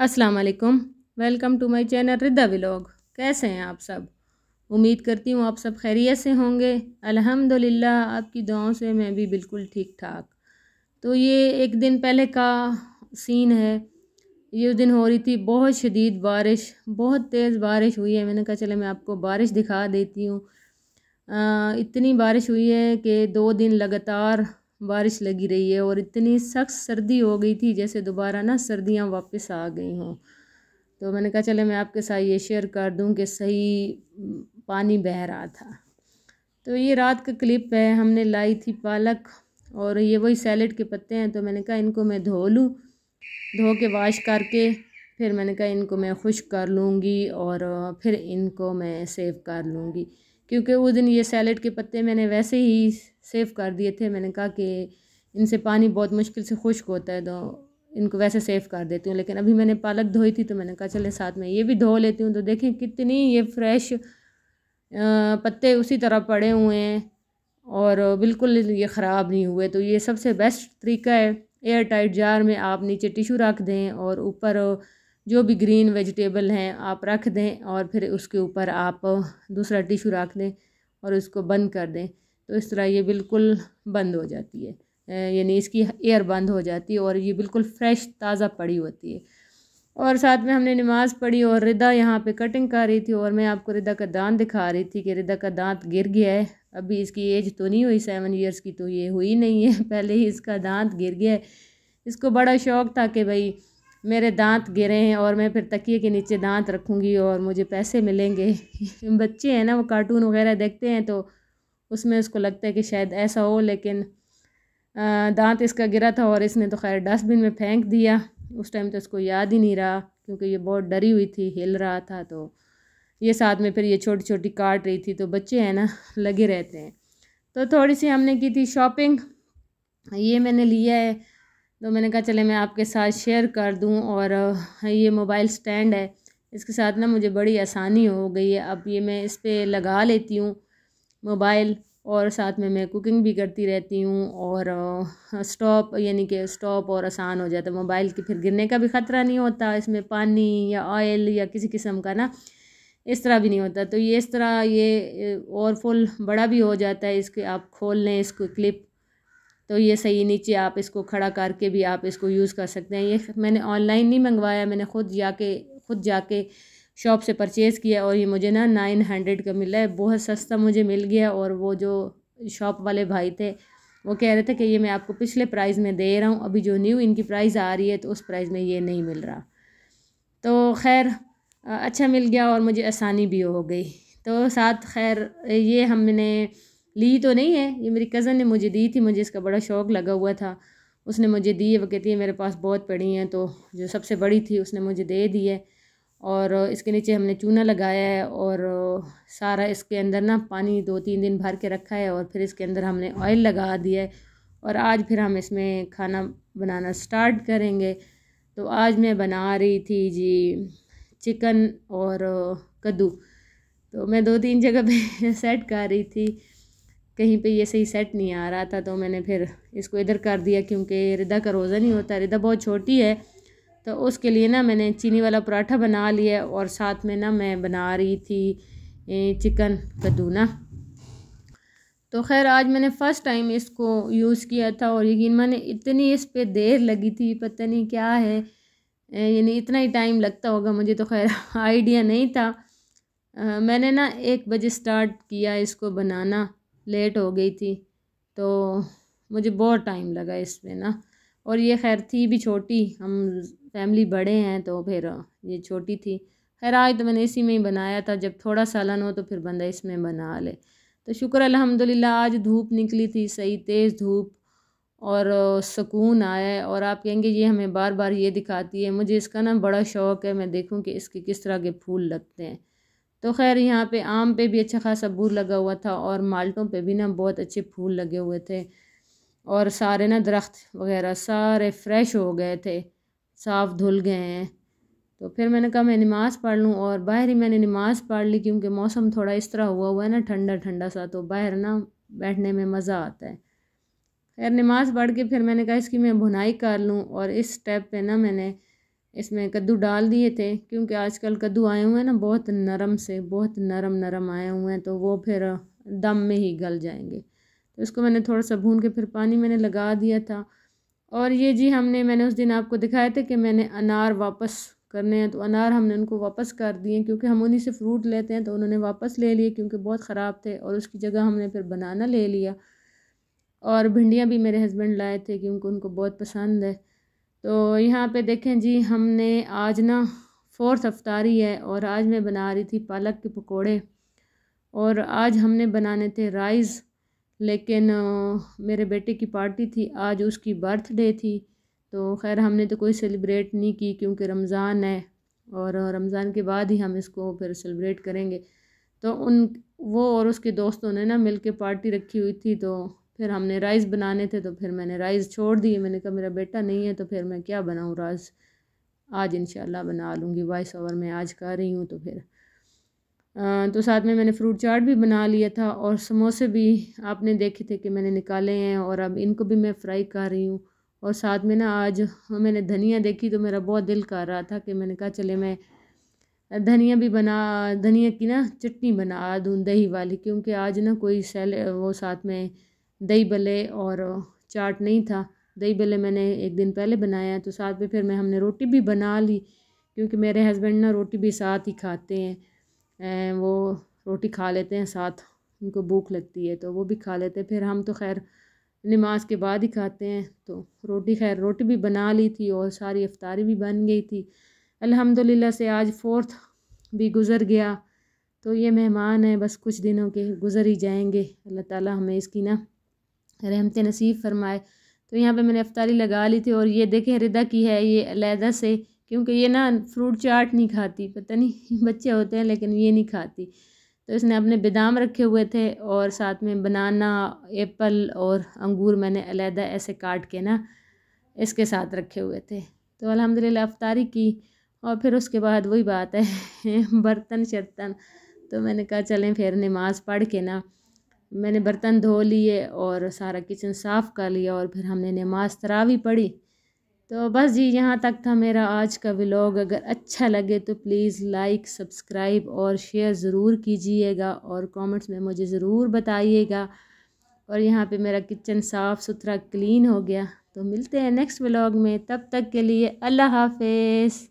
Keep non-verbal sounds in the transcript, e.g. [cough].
अस्सलाम वालेकुम welcome to my channel Rida vlog कैसे हैं आप सब उम्मीद करती हूँ आप सब खैरियत से होंगे अल्हम्दुलिल्लाह आपकी दुआओं से मैं भी बिल्कुल ठीक ठाक तो ये एक दिन पहले का सीन है ये उस दिन हो रही थी बहुत शदीद बारिश बहुत तेज़ बारिश हुई है मैंने कहा चले मैं आपको बारिश दिखा देती हूँ इतनी बारिश हुई है कि दो दिन लगातार बारिश लगी रही है और इतनी सख्त सर्दी हो गई थी जैसे दोबारा ना सर्दियाँ वापस आ गई हों तो मैंने कहा चले मैं आपके साथ ये शेयर कर दूँ कि सही पानी बह रहा था तो ये रात का क्लिप है हमने लाई थी पालक और ये वही सैलड के पत्ते हैं तो मैंने कहा इनको मैं धो लूँ धो के वाश करके फिर मैंने कहा इनको मैं खुश कर लूँगी और फिर इनको मैं सेव कर लूँगी क्योंकि उस दिन ये सैलड के पत्ते मैंने वैसे ही सेव कर दिए थे मैंने कहा कि इनसे पानी बहुत मुश्किल से खुश्क होता है तो इनको वैसे सेव कर देती हूँ लेकिन अभी मैंने पालक धोई थी तो मैंने कहा चले साथ में ये भी धो लेती हूँ तो देखें कितनी ये फ्रेश पत्ते उसी तरह पड़े हुए हैं और बिल्कुल ये ख़राब नहीं हुए तो ये सबसे बेस्ट तरीका है एयर टाइट जार में आप नीचे टिशू रख दें और ऊपर जो भी ग्रीन वेजिटेबल हैं आप रख दें और फिर उसके ऊपर आप दूसरा टिशू रख दें और उसको बंद कर दें तो इस तरह ये बिल्कुल बंद हो जाती है यानी इसकी एयर बंद हो जाती है और ये बिल्कुल फ्रेश ताज़ा पड़ी होती है और साथ में हमने नमाज़ पढ़ी और रिदा यहाँ पे कटिंग कर रही थी और मैं आपको रिदा का दांत दिखा रही थी कि रिदा का दांत गिर गया है अभी इसकी एज तो नहीं हुई सेवन इयर्स की तो ये हुई नहीं है [laughs] पहले ही इसका दांत गिर गया है इसको बड़ा शौक़ था कि भाई मेरे दांत गिरे हैं और मैं फिर तकिए के नीचे दांत रखूँगी और मुझे पैसे मिलेंगे [laughs] बच्चे हैं ना वो कार्टून वगैरह देखते हैं तो उसमें उसको लगता है कि शायद ऐसा हो लेकिन दांत इसका गिरा था और इसने तो खैर डस्टबिन में फेंक दिया उस टाइम तो इसको याद ही नहीं रहा क्योंकि ये बहुत डरी हुई थी हिल रहा था तो ये साथ में फिर ये छोटी छोटी काट रही थी तो बच्चे हैं ना लगे रहते हैं तो थोड़ी सी हमने की थी शॉपिंग ये मैंने लिया है तो मैंने कहा चले मैं आपके साथ शेयर कर दूँ और ये मोबाइल स्टैंड है इसके साथ ना मुझे बड़ी आसानी हो गई है अब ये मैं इस पर लगा लेती हूँ मोबाइल और साथ में मैं कुकिंग भी करती रहती हूँ और स्टॉप यानी कि स्टॉप और आसान हो जाता है मोबाइल के फिर गिरने का भी ख़तरा नहीं होता इसमें पानी या ऑयल या किसी किस्म का ना इस तरह भी नहीं होता तो ये इस तरह ये और फुल बड़ा भी हो जाता है इसके आप खोल लें इसको क्लिप तो ये सही नीचे आप इसको खड़ा करके भी आप इसको यूज़ कर सकते हैं ये मैंने ऑनलाइन नहीं मंगवाया मैंने खुद जाके खुद जाके शॉप से परचेज़ किया और ये मुझे ना नाइन हंड्रेड का मिला है बहुत सस्ता मुझे मिल गया और वो जो शॉप वाले भाई थे वो कह रहे थे कि ये मैं आपको पिछले प्राइस में दे रहा हूँ अभी जो न्यू इनकी प्राइस आ रही है तो उस प्राइस में ये नहीं मिल रहा तो खैर अच्छा मिल गया और मुझे आसानी भी हो गई तो साथ खैर ये हमने ली तो नहीं है ये मेरी कज़न ने मुझे दी थी मुझे इसका बड़ा शौक़ लगा हुआ था उसने मुझे दी है वो कहती है मेरे पास बहुत पड़ी हैं तो जो सबसे बड़ी थी उसने मुझे दे दी है और इसके नीचे हमने चूना लगाया है और सारा इसके अंदर ना पानी दो तीन दिन भर के रखा है और फिर इसके अंदर हमने ऑयल लगा दिया है और आज फिर हम इसमें खाना बनाना स्टार्ट करेंगे तो आज मैं बना रही थी जी चिकन और कद्दू तो मैं दो तीन जगह पे सेट [laughs] कर रही थी कहीं पे ये सही सेट नहीं आ रहा था तो मैंने फिर इसको इधर कर दिया क्योंकि रिदा का रोज़ा नहीं होता रिदा बहुत छोटी है तो उसके लिए ना मैंने चीनी वाला पराठा बना लिया और साथ में ना मैं बना रही थी चिकन कद्दू ना तो खैर आज मैंने फ़र्स्ट टाइम इसको यूज़ किया था और यकीन मैंने इतनी इस पर देर लगी थी पता नहीं क्या है यानी इतना ही टाइम लगता होगा मुझे तो खैर आइडिया [laughs] नहीं था आ, मैंने ना एक बजे स्टार्ट किया इसको बनाना लेट हो गई थी तो मुझे बहुत टाइम लगा इसमें ना और ये खैर थी भी छोटी हम फैमिली बड़े हैं तो फिर ये छोटी थी खैर आज तो मैंने इसी में ही बनाया था जब थोड़ा सालन हो तो फिर बंदा इसमें बना ले तो शुक्र अल्हम्दुलिल्लाह आज धूप निकली थी सही तेज़ धूप और सुकून आया है और आप कहेंगे ये हमें बार बार ये दिखाती है मुझे इसका ना बड़ा शौक़ है मैं देखूँ कि इसके किस तरह के फूल लगते हैं तो खैर यहाँ पे आम पे भी अच्छा खासा बूर लगा हुआ था और माल्टों पे भी ना बहुत अच्छे फूल लगे हुए थे और सारे ना दरख्त वगैरह सारे फ्रेश हो गए थे साफ़ धुल गए हैं तो फिर मैंने कहा मैं नमाज़ पढ़ लूँ और बाहर ही मैंने नमाज़ पढ़ ली क्योंकि मौसम थोड़ा इस तरह हुआ हुआ है ना ठंडा ठंडा सा तो बाहर ना बैठने में मज़ा आता है खैर नमाज़ पढ़ के फिर मैंने कहा इसकी मैं भुनाई कर लूँ और इस स्टेप पे ना मैंने इसमें कद्दू डाल दिए थे क्योंकि आजकल कद्दू आए हुए हैं ना बहुत नरम से बहुत नरम नरम आए हुए हैं तो वो फिर दम में ही गल जाएंगे तो इसको मैंने थोड़ा सा भून के फिर पानी मैंने लगा दिया था और ये जी हमने मैंने उस दिन आपको दिखाया था कि मैंने अनार वापस करने हैं तो अनार हमने उनको वापस कर दिए क्योंकि हम उन्हीं से फ्रूट लेते हैं तो उन्होंने वापस ले लिए क्योंकि बहुत ख़राब थे और उसकी जगह हमने फिर बनाना ले लिया और भिंडियाँ भी मेरे हस्बैंड लाए थे क्योंकि उनको बहुत पसंद है तो यहाँ पे देखें जी हमने आज ना फोर्थ अफ्तारी है और आज मैं बना रही थी पालक के पकौड़े और आज हमने बनाने थे राइस लेकिन मेरे बेटे की पार्टी थी आज उसकी बर्थडे थी तो खैर हमने तो कोई सेलिब्रेट नहीं की क्योंकि रमज़ान है और रमज़ान के बाद ही हम इसको फिर सेलिब्रेट करेंगे तो उन वो और उसके दोस्तों ने ना मिल के पार्टी रखी हुई थी तो फिर हमने राइस बनाने थे तो फिर मैंने राइस छोड़ दिए मैंने कहा मेरा बेटा नहीं है तो फिर मैं क्या बनाऊँ राइस आज इन बना लूँगी वॉइस ओवर मैं आज कर रही हूँ तो फिर तो साथ में मैंने फ्रूट चाट भी बना लिया था और समोसे भी आपने देखे थे कि मैंने निकाले हैं और अब इनको भी मैं फ्राई कर रही हूँ और साथ में ना आज मैंने धनिया देखी तो मेरा बहुत दिल कर रहा था कि मैंने कहा चले मैं धनिया भी बना धनिया की ना चटनी बना दूँ दही वाली क्योंकि आज ना कोई सेल वो साथ में दही भले और चाट नहीं था दही भले मैंने एक दिन पहले बनाया तो साथ में फिर मैं हमने रोटी भी बना ली क्योंकि मेरे हस्बैंड ना रोटी भी साथ ही खाते हैं वो रोटी खा लेते हैं साथ उनको भूख लगती है तो वो भी खा लेते हैं फिर हम तो खैर नमाज के बाद ही खाते हैं तो रोटी खैर रोटी भी बना ली थी और सारी अफ्तारी भी बन गई थी अल्हम्दुलिल्लाह से आज फोर्थ भी गुज़र गया तो ये मेहमान हैं बस कुछ दिनों के गुज़र ही जाएंगे अल्लाह ताला हमें इसकी ना रहमत नसीब फरमाए तो यहाँ पे मैंने अफ्तारी लगा ली थी और ये देखें रिदा की है ये अलहदा से क्योंकि ये ना फ्रूट चाट नहीं खाती पता नहीं [laughs] बच्चे होते हैं लेकिन ये नहीं खाती तो इसने अपने बादाम रखे हुए थे और साथ में बनाना एप्पल और अंगूर मैंने अलहदा ऐसे काट के ना इसके साथ रखे हुए थे तो अलहमदिल्ला अफ्तारी की और फिर उसके बाद वही बात है [laughs] बर्तन शर्तन तो मैंने कहा चलें फिर नमाज़ पढ़ के ना मैंने बर्तन धो लिए और सारा किचन साफ़ कर लिया और फिर हमने नमाज तरावी पढ़ी तो बस जी यहाँ तक था मेरा आज का व्लॉग अगर अच्छा लगे तो प्लीज़ लाइक सब्सक्राइब और शेयर ज़रूर कीजिएगा और कमेंट्स में मुझे ज़रूर बताइएगा और यहाँ पे मेरा किचन साफ़ सुथरा क्लीन हो गया तो मिलते हैं नेक्स्ट व्लॉग में तब तक के लिए अल्लाह हाफिज़